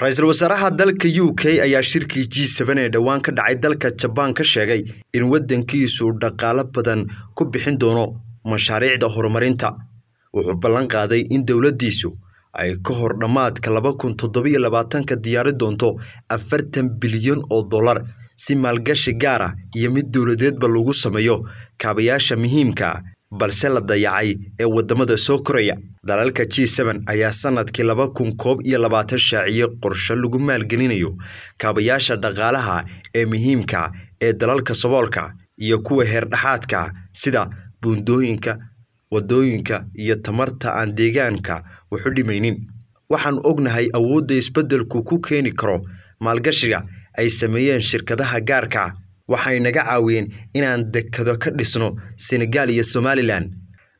ra-iisul wasaaraha dalka u k ayaa shirkii g seben ee dhowaan ka dhacay dalka jabaan ka sheegay in waddankiisu dhaqaalo badan ku bixin doono mashaariicda horumarinta wuxuu ballan qaaday in dowladdiisu ay ka hor dhammaadka laba kun toddobiyo labaatanka diyaari doonto afartan bilyan oo dollar si maalgashi gaar ah iyo mid dowladeedba lagu sameeyo kaabayaasha muhiimka ah balse la dayacay ee waddamada soo koraya dalalka g sn ayaa sanadkii laba kun koob iyo labaatan shaaciye qorshe lagu maalgelinayo kaabayaasha dhaqaalaha ee muhiimka ee dalalka saboolka iyo kuwa heerdhexaadka sida buundooyinka wadooyinka iyo tamarta aan deegaanka waxu dhimaynin waxaan ognahay awoodda isbeddelku ku keeni karo maalgashiga ay sameeyeen shirkadaha gaarka ah waxay naga caawiyeen inaan dekado ka dhisno Senegal iyo somalilan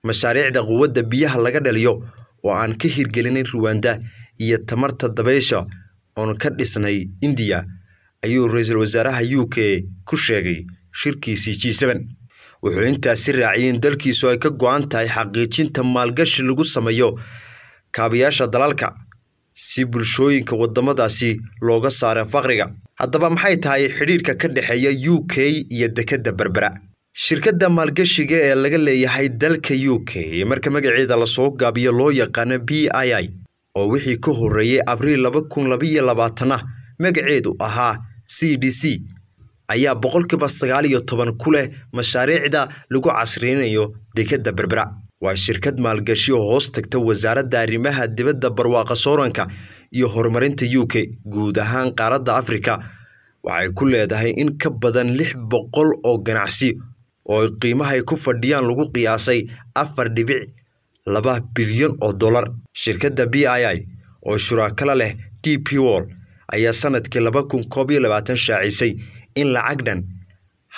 mashaariicda quwadda biyaha laga dhaliyo oo aan ka hirgelinay ruwanda iyo tamarta dabaysha oon ka dhisnay indiya ayuu ra-iisul wasaaraha u k ku sheegay shirkiisii G7 wuxuu intaasi raaciyay in dalkiisu ay ka go'an tahay xaqiijinta maalgashi lagu sameeyo kaabayaasha dalalka si bulshooyinka waddamadaasi looga saareen faqriga haddaba maxay tahay xidhiirka ka dhexeeya u k iyo dekedda berbera shirkadda maalgeshiga ee laga leeyahay dalka u k marka magaceeda lasoo gaabiyo loo yaqaano b i i oo wixii ka horreeyey abriil laba kun labaiyo labaatana magaceedu ahaa c d c ayaa boqolkiiba sagaal iyo toban ku leh mashaariicda lagu casriynayo dekedda berbera waa shirkad maalgashi oo hoos tagta wasaaradda arrimaha dibadda barwaaqa sooranka iyo horumarinta u k guud ahaan qaaradda afrika waxay ku leedahay in ka badan lix boqol oo ganacsi oo qiimahay ku fadhiyaan lagu qiyaasay afar dhibic laba bilyan oo dollar shirkadda b i i oo shuraakala leh d p wol ayaa sanadkii laba kun koob iyo labaatan shaacisay in lacag dhan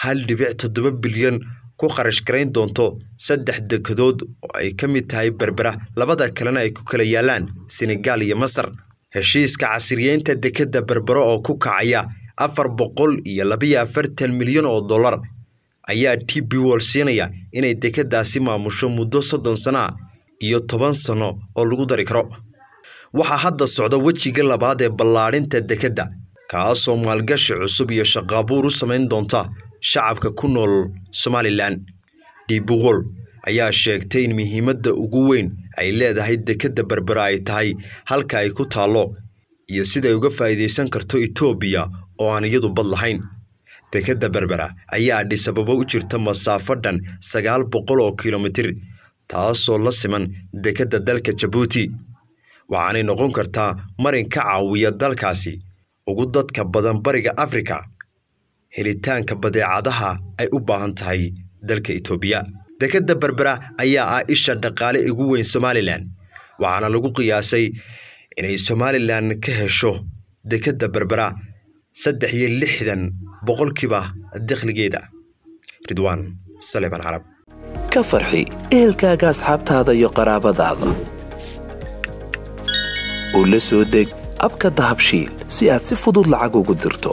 hal dhibic toddoba bilyan ku kharash garayn doonto saddex dekedood oo ay ka mid tahay berbera labada kalena ay ku kala yaalaan senegaal iyo masar heshiiska casriyeynta dekedda berbero oo ku kacaya afar boqol iyo labiyo afartan milyan oo dollar ayaa t b wol siinaya inay dekeddaasi maamusho muddo soddon sanaa iyo toban sano oo lagu dari karo waxaa hadda socda wejiga labaad ee ballaadhinta dekedda kaasoo maalgashi cusub iyo shaqaabuur u samayn doonta shacabka ku nool somalilan dibuqol ayaa sheegtay in muhiimadda ugu weyn ay leedahay dekedda berbera ay tahay halka ay ku taallo iyo siday uga faa'iidaysan karto etoobiya oo aan iyadu bad lahayn dekedda berbera ayaa dhisababo u jirta masaafo dhan sagaal boqol oo kilomitir taasoo la siman dekedda dalka jabuuti waxaanay noqon kartaa marin ka caawiya dalkaasi ugu dadka badan bariga afrika helitaanka badeecadaha ay u baahan tahay dalka itoobiya dekedda berbera ayaa ah isha dhaqaale ugu weyn somalilan waxaana lagu qiyaasay inay somalilan ka hesho dekedda berbera saddex iyo lixdan boqolkiiba dakhligeeda ridwaan saleban carab ka farxi ehelkaaga asxaabtaada iyo qaraabadaada oo la soo deg abka dahabshiil si aad si fudud lacag ugu dirto